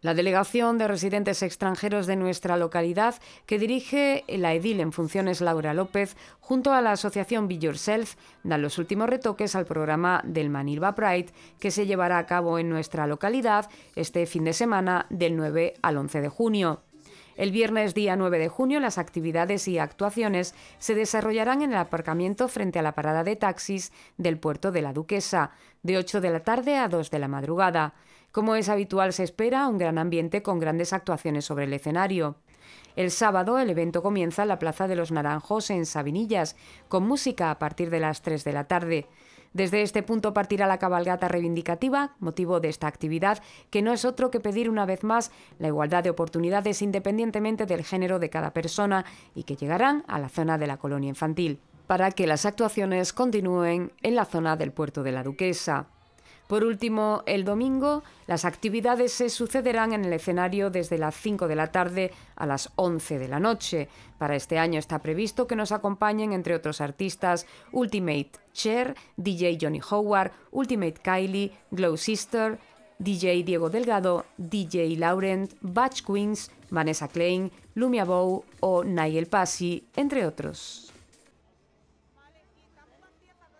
La delegación de residentes extranjeros de nuestra localidad, que dirige la edil en funciones Laura López, junto a la asociación Be Yourself, dan los últimos retoques al programa del Manilva Pride, que se llevará a cabo en nuestra localidad este fin de semana del 9 al 11 de junio. El viernes día 9 de junio las actividades y actuaciones se desarrollarán en el aparcamiento frente a la parada de taxis del puerto de la Duquesa, de 8 de la tarde a 2 de la madrugada. Como es habitual, se espera un gran ambiente con grandes actuaciones sobre el escenario. El sábado el evento comienza en la Plaza de los Naranjos en Sabinillas, con música a partir de las 3 de la tarde. Desde este punto partirá la cabalgata reivindicativa, motivo de esta actividad, que no es otro que pedir una vez más la igualdad de oportunidades independientemente del género de cada persona y que llegarán a la zona de la colonia infantil, para que las actuaciones continúen en la zona del puerto de la Duquesa. Por último, el domingo las actividades se sucederán en el escenario desde las 5 de la tarde a las 11 de la noche. Para este año está previsto que nos acompañen, entre otros artistas, Ultimate Cher, DJ Johnny Howard, Ultimate Kylie, Glow Sister, DJ Diego Delgado, DJ Laurent, Batch Queens, Vanessa Klein, Lumia Bow o Nigel Passi, entre otros.